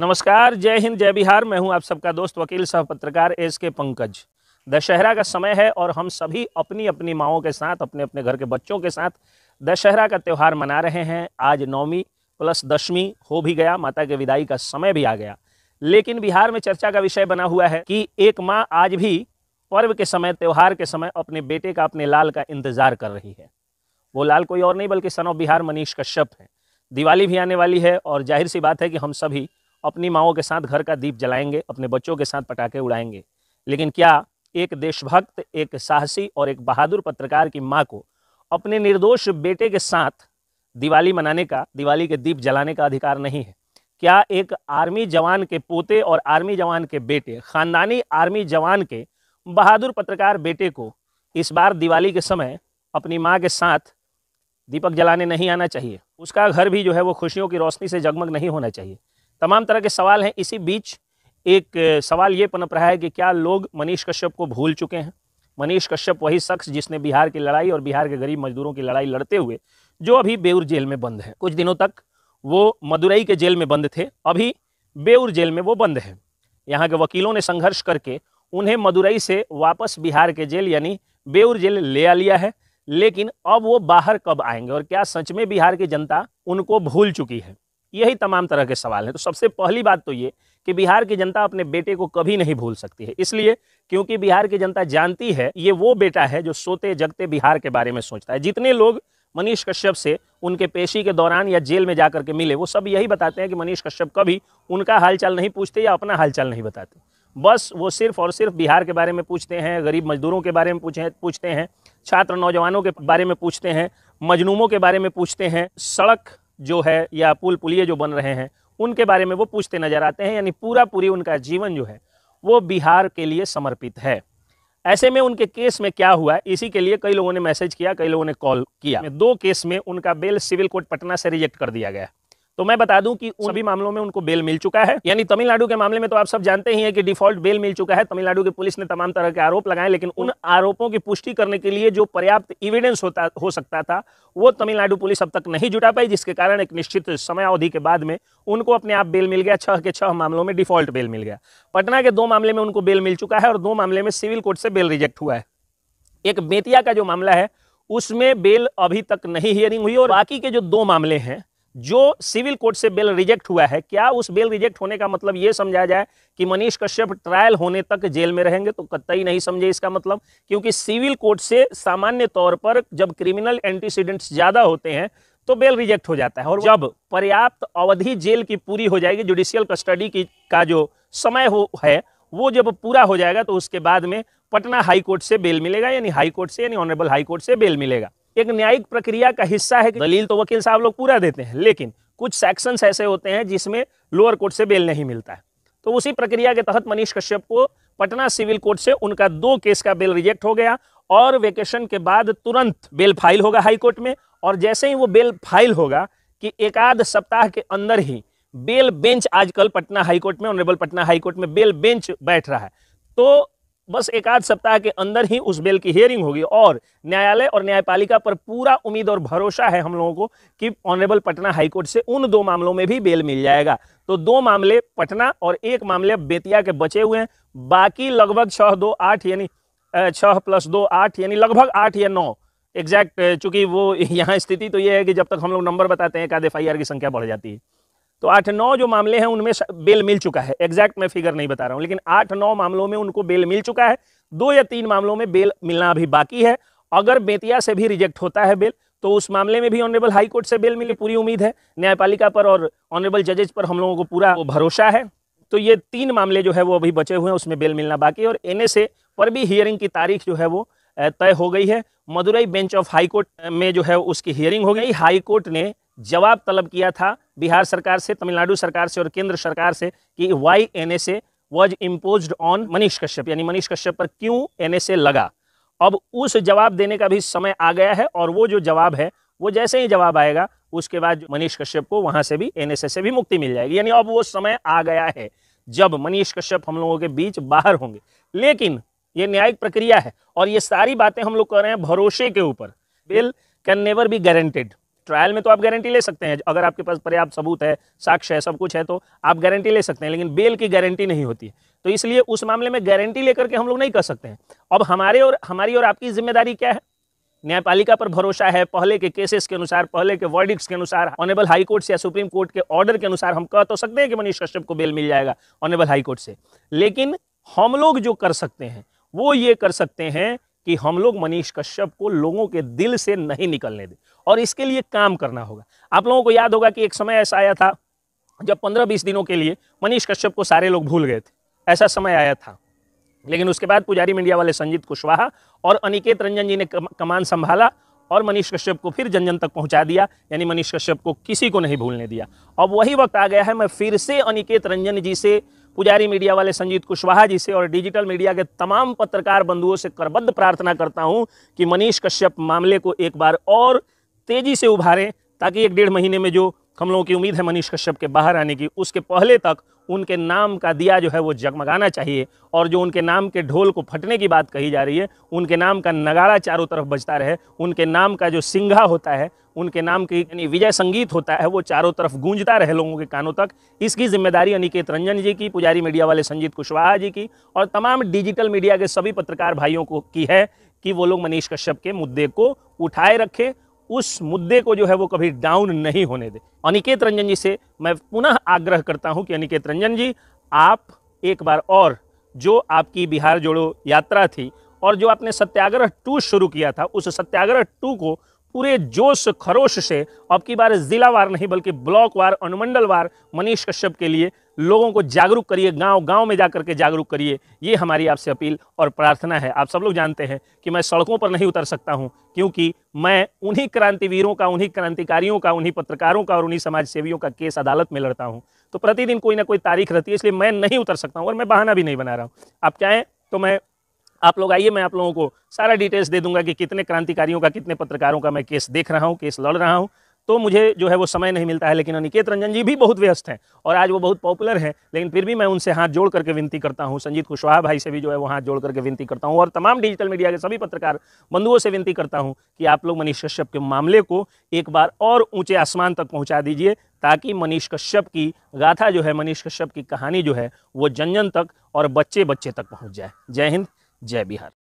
नमस्कार जय हिंद जय बिहार मैं हूं आप सबका दोस्त वकील सह पत्रकार एस के पंकज दशहरा का समय है और हम सभी अपनी अपनी माओं के साथ अपने अपने घर के बच्चों के साथ दशहरा का त्यौहार मना रहे हैं आज नौवीं प्लस दसवीं हो भी गया माता के विदाई का समय भी आ गया लेकिन बिहार में चर्चा का विषय बना हुआ है कि एक माँ आज भी पर्व के समय त्यौहार के समय अपने बेटे का अपने लाल का इंतजार कर रही है वो लाल कोई और नहीं बल्कि सन ऑफ बिहार मनीष कश्यप है दिवाली भी आने वाली है और जाहिर सी बात है कि हम सभी अपनी माओ के साथ घर का दीप जलाएंगे अपने बच्चों के साथ पटाखे उड़ाएंगे लेकिन क्या एक देशभक्त एक साहसी और एक बहादुर पत्रकार की माँ को अपने निर्दोष बेटे के साथ दिवाली मनाने का दिवाली के दीप जलाने का अधिकार नहीं है क्या एक आर्मी जवान के पोते और आर्मी जवान के बेटे खानदानी आर्मी जवान के बहादुर पत्रकार बेटे को इस बार दिवाली के समय अपनी माँ के साथ दीपक जलाने नहीं आना चाहिए उसका घर भी जो है वो खुशियों की रोशनी से जगमग नहीं होना चाहिए तमाम तरह के सवाल हैं इसी बीच एक सवाल ये पनप रहा है कि क्या लोग मनीष कश्यप को भूल चुके हैं मनीष कश्यप वही शख्स जिसने बिहार की लड़ाई और बिहार के गरीब मजदूरों की लड़ाई लड़ते हुए जो अभी बेउर जेल में बंद है कुछ दिनों तक वो मदुरई के जेल में बंद थे अभी बेउर जेल में वो बंद है यहाँ के वकीलों ने संघर्ष करके उन्हें मदुरई से वापस बिहार के जेल यानी बेउर जेल ले आ लिया है लेकिन अब वो बाहर कब आएंगे और क्या सच में बिहार की जनता उनको भूल चुकी है यही तमाम तरह के सवाल हैं तो सबसे पहली बात तो ये कि बिहार की जनता अपने बेटे को कभी नहीं भूल सकती है इसलिए क्योंकि बिहार की जनता जानती है ये वो बेटा है जो सोते जगते बिहार के बारे में सोचता है जितने लोग मनीष कश्यप से उनके पेशी के दौरान या जेल में जाकर के मिले वो सब यही बताते हैं कि मनीष कश्यप कभी उनका हालचाल नहीं पूछते या अपना हालचाल नहीं बताते बस वो सिर्फ और सिर्फ बिहार के बारे में पूछते हैं गरीब मजदूरों के बारे में पूछे पूछते हैं छात्र नौजवानों के बारे में पूछते हैं मजनूमों के बारे में पूछते हैं सड़क जो है या पुल पुलिए जो बन रहे हैं उनके बारे में वो पूछते नजर आते हैं यानी पूरा पूरी उनका जीवन जो है वो बिहार के लिए समर्पित है ऐसे में उनके केस में क्या हुआ इसी के लिए कई लोगों ने मैसेज किया कई लोगों ने कॉल किया दो केस में उनका बेल सिविल कोर्ट पटना से रिजेक्ट कर दिया गया तो मैं बता दूं कि उन सभी मामलों में उनको बेल मिल चुका है यानी तमिलनाडु के मामले में तो आप सब जानते ही हैं कि डिफॉल्ट बेल मिल चुका है तमिलनाडु की पुलिस ने तमाम तरह के आरोप लगाए लेकिन उन आरोपों की पुष्टि करने के लिए जो पर्याप्त इविडेंस होता हो सकता था वो तमिलनाडु पुलिस अब तक नहीं जुटा पाई जिसके कारण एक निश्चित समय अवधि के बाद में उनको अपने आप बेल मिल गया छह के छह मामलों में डिफॉल्ट बेल मिल गया पटना के दो मामले में उनको बेल मिल चुका है और दो मामले में सिविल कोर्ट से बेल रिजेक्ट हुआ है एक बेतिया का जो मामला है उसमें बेल अभी तक नहीं हियरिंग हुई और बाकी के जो दो मामले हैं जो सिविल कोर्ट से बेल रिजेक्ट हुआ है क्या उस बेल रिजेक्ट होने का मतलब यह समझा जाए कि मनीष कश्यप ट्रायल होने तक जेल में रहेंगे तो कतई नहीं समझे इसका मतलब क्योंकि सिविल कोर्ट से सामान्य तौर पर जब क्रिमिनल एंटीसीडेंट्स ज़्यादा होते हैं तो बेल रिजेक्ट हो जाता है और जब पर्याप्त अवधि जेल की पूरी हो जाएगी जुडिशियल कस्टडी की का जो समय हो है वो जब पूरा हो जाएगा तो उसके बाद में पटना हाई कोर्ट से बेल मिलेगा यानी हाई कोर्ट से यानी ऑनरेबल हाई कोर्ट से बेल मिलेगा एक न्यायिक प्रक्रिया का हिस्सा है कि दलील तो वकील साहब लोग पूरा देते हैं लेकिन कुछ सेक्शंस ऐसे होते हैं जिसमें लोअर कोर्ट से बेल नहीं मिलता है तो उसी प्रक्रिया के तहत मनीष कश्यप को पटना सिविल कोर्ट से उनका दो केस का बेल रिजेक्ट हो गया और वेकेशन के बाद तुरंत बेल फाइल होगा हाई कोर्ट में और जैसे ही वो बेल फाइल होगा कि एक आध सप्ताह के अंदर ही बेल बेंच आजकल पटना हाई कोर्ट में ऑनरेबल पटना हाई कोर्ट में बेल बेंच बैठ रहा है तो बस एक आध सप्ताह के अंदर ही उस बेल की हियरिंग होगी और न्यायालय और न्यायपालिका पर पूरा उम्मीद और भरोसा है हम लोगों को कि ऑनरेबल पटना हाईकोर्ट से उन दो मामलों में भी बेल मिल जाएगा तो दो मामले पटना और एक मामले बेतिया के बचे हुए हैं बाकी लगभग छः दो आठ यानी छः प्लस दो आठ यानी लगभग आठ या नौ एग्जैक्ट चूंकि वो यहाँ स्थिति तो ये है कि जब तक हम लोग नंबर बताते हैं एक आध एफ की संख्या बढ़ जाती है तो आठ नौ जो मामले हैं उनमें बेल मिल चुका है एग्जैक्ट मैं फिगर नहीं बता रहा हूँ लेकिन आठ नौ मामलों में उनको बेल मिल चुका है दो या तीन मामलों में बेल मिलना अभी बाकी है अगर बेतिया से भी रिजेक्ट होता है बेल तो उस मामले में भी ऑनरेबल हाई कोर्ट से बेल मिले पूरी उम्मीद है न्यायपालिका पर और ऑनरेबल जजेज पर हम लोगों को पूरा भरोसा है तो ये तीन मामले जो है वो अभी बचे हुए हैं उसमें बेल मिलना बाकी है और एन पर भी हियरिंग की तारीख जो है वो तय हो गई है मदुरई बेंच ऑफ हाईकोर्ट में जो है उसकी हियरिंग हो गई हाईकोर्ट ने जवाब तलब किया था बिहार सरकार से तमिलनाडु सरकार से और केंद्र सरकार से कि why N S A was impose on Manish Kashyap यानी मनीष कश्यप पर क्यों एन एस ए लगा अब उस जवाब देने का भी समय आ गया है और वो जो जवाब है वो जैसे ही जवाब आएगा उसके बाद मनीष कश्यप को वहां से भी एन एस से भी मुक्ति मिल जाएगी यानी अब वो समय आ गया है जब मनीष कश्यप हम लोगों के बीच बाहर होंगे लेकिन ये न्यायिक प्रक्रिया है और ये सारी बातें हम लोग कर रहे हैं भरोसे के ऊपर bail can never be guaranteed trial में तो आप गारंटी ले सकते हैं अगर आपके पास पर्याप्त सबूत है साक्ष्य है सब कुछ है तो आप गारंटी ले सकते हैं लेकिन बेल की गारंटी नहीं होती तो इसलिए उस मामले में गारंटी लेकर के हम लोग नहीं कर सकते हैं अब हमारे और हमारी और आपकी जिम्मेदारी क्या है न्यायपालिका पर भरोसा है पहले के केसेस के अनुसार पहले के वर्डिक्स के अनुसार ऑनेबल हाई कोर्ट या सुप्रीम कोर्ट के ऑर्डर के अनुसार हम कह तो सकते हैं कि मनीष कश्यप को बेल मिल जाएगा ऑनेबल हाई कोर्ट से लेकिन हम लोग जो कर सकते हैं वो ये कर सकते हैं कि हम लोग मनीष कश्यप को लोगों के दिल से नहीं निकलने दें और इसके लिए काम करना होगा आप लोगों को याद होगा कि एक समय ऐसा आया था जब पंद्रह बीस दिनों के लिए मनीष कश्यप को सारे लोग भूल गए थे ऐसा समय आया था लेकिन उसके बाद पुजारी मीडिया वाले संजीत कुशवाहा और अनिकेत रंजन जी ने कमान संभाला और मनीष कश्यप को फिर जन जन तक पहुंचा दिया यानी मनीष कश्यप को किसी को नहीं भूलने दिया अब वही वक्त आ गया है मैं फिर से अनिकेत रंजन जी से पुजारी मीडिया वाले संजीत कुशवाहा जी से और डिजिटल मीडिया के तमाम पत्रकार बंधुओं से करबद्ध प्रार्थना करता हूं कि मनीष कश्यप मामले को एक बार और तेज़ी से उभारें ताकि एक डेढ़ महीने में जो हम लोगों की उम्मीद है मनीष कश्यप के बाहर आने की उसके पहले तक उनके नाम का दिया जो है वो जगमगाना चाहिए और जो उनके नाम के ढोल को फटने की बात कही जा रही है उनके नाम का नगाड़ा चारों तरफ बजता रहे उनके नाम का जो सिंघा होता है उनके नाम की यानी विजय संगीत होता है वो चारों तरफ गूंजता रहे लोगों के कानों तक इसकी जिम्मेदारी अनिकेत रंजन जी की पुजारी मीडिया वाले संजीत कुशवाहा जी की और तमाम डिजिटल मीडिया के सभी पत्रकार भाइयों को की है कि वो लोग मनीष कश्यप के मुद्दे को उठाए रखें उस मुद्दे को जो है वो कभी डाउन नहीं होने दे अनिकेत रंजन जी से मैं पुनः आग्रह करता हूँ कि अनिकेत रंजन जी आप एक बार और जो आपकी बिहार जोड़ो यात्रा थी और जो आपने सत्याग्रह टू शुरू किया था उस सत्याग्रह टू को पूरे जोश खरोश से अब की बार जिलावार नहीं बल्कि ब्लॉक वार अनुमंडल वार मनीष कश्यप के लिए लोगों को जागरूक करिए गांव गांव में जाकर के जागरूक करिए ये हमारी आपसे अपील और प्रार्थना है आप सब लोग जानते हैं कि मैं सड़कों पर नहीं उतर सकता हूं क्योंकि मैं उन्हीं क्रांतिवीरों का उन्हीं क्रांतिकारियों का उन्हीं पत्रकारों का और उन्हीं समाजसेवियों का केस अदालत में लड़ता हूँ तो प्रतिदिन कोई ना कोई तारीख रहती है इसलिए मैं नहीं उतर सकता हूँ और मैं बहाना भी नहीं बना रहा हूँ आप चाहें तो मैं आप लोग आइए मैं आप लोगों को सारा डिटेल्स दे दूंगा कि कितने क्रांतिकारियों का कितने पत्रकारों का मैं केस देख रहा हूँ केस लड़ रहा हूँ तो मुझे जो है वो समय नहीं मिलता है लेकिन अनिकेत रंजन जी भी बहुत व्यस्त हैं और आज वो बहुत पॉपुलर हैं लेकिन फिर भी मैं उनसे हाथ जोड़ करके विनती करता हूँ संजीत कुशवाहा भाई से भी जो है वो हाथ जोड़ करके विनती करता हूँ और तमाम डिजिटल मीडिया के सभी पत्रकार बंधुओं से विनती करता हूँ कि आप लोग मनीष कश्यप के मामले को एक बार और ऊँचे आसमान तक पहुँचा दीजिए ताकि मनीष कश्यप की गाथा जो है मनीष कश्यप की कहानी जो है वो जन जन तक और बच्चे बच्चे तक पहुँच जाए जय हिंद जय बिहार